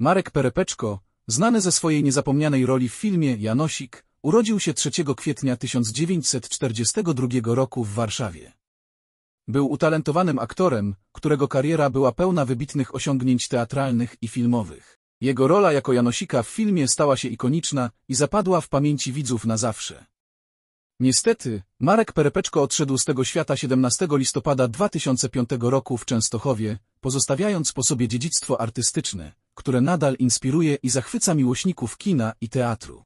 Marek Perepeczko, znany ze swojej niezapomnianej roli w filmie Janosik, urodził się 3 kwietnia 1942 roku w Warszawie. Był utalentowanym aktorem, którego kariera była pełna wybitnych osiągnięć teatralnych i filmowych. Jego rola jako Janosika w filmie stała się ikoniczna i zapadła w pamięci widzów na zawsze. Niestety, Marek Perepeczko odszedł z tego świata 17 listopada 2005 roku w Częstochowie, pozostawiając po sobie dziedzictwo artystyczne, które nadal inspiruje i zachwyca miłośników kina i teatru.